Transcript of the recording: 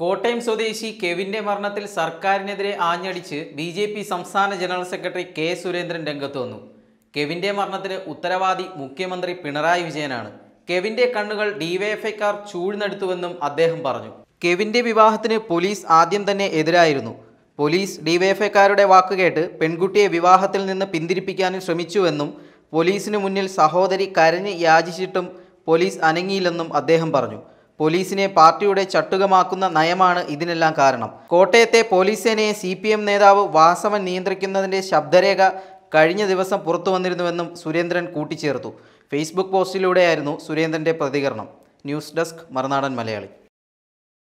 കോട്ടയം സ്വദേശി കെവിന്റെ മരണത്തിൽ സർക്കാരിനെതിരെ ആഞ്ഞടിച്ച് ബി ജെ പി സംസ്ഥാന ജനറൽ സെക്രട്ടറി കെ സുരേന്ദ്രൻ രംഗത്ത് വന്നു കെവിന്റെ മരണത്തിന് ഉത്തരവാദി മുഖ്യമന്ത്രി പിണറായി വിജയനാണ് കെവിന്റെ കണ്ണുകൾ ഡിവൈഎഫ്ഐക്കാർ ചൂഴ്ന്നെടുത്തുവെന്നും അദ്ദേഹം പറഞ്ഞു കെവിന്റെ വിവാഹത്തിന് പോലീസ് ആദ്യം തന്നെ എതിരായിരുന്നു പോലീസ് ഡിവൈഎഫ്ഐക്കാരുടെ വാക്കുകേട്ട് പെൺകുട്ടിയെ വിവാഹത്തിൽ നിന്ന് പിന്തിരിപ്പിക്കാനും ശ്രമിച്ചുവെന്നും പോലീസിന് മുന്നിൽ സഹോദരി കരഞ്ഞ് യാചിച്ചിട്ടും പോലീസ് അനങ്ങിയില്ലെന്നും അദ്ദേഹം പറഞ്ഞു പോലീസിനെ പാർട്ടിയുടെ ചട്ടുകമാക്കുന്ന നയമാണ് ഇതിനെല്ലാം കാരണം കോട്ടയത്തെ പോലീസ് സേനയെ സി നേതാവ് വാസവൻ നിയന്ത്രിക്കുന്നതിൻ്റെ ശബ്ദരേഖ കഴിഞ്ഞ ദിവസം പുറത്തു വന്നിരുന്നുവെന്നും സുരേന്ദ്രൻ കൂട്ടിച്ചേർത്തു ഫേസ്ബുക്ക് പോസ്റ്റിലൂടെയായിരുന്നു സുരേന്ദ്രൻ്റെ പ്രതികരണം ന്യൂസ് ഡെസ്ക് മറുനാടൻ മലയാളി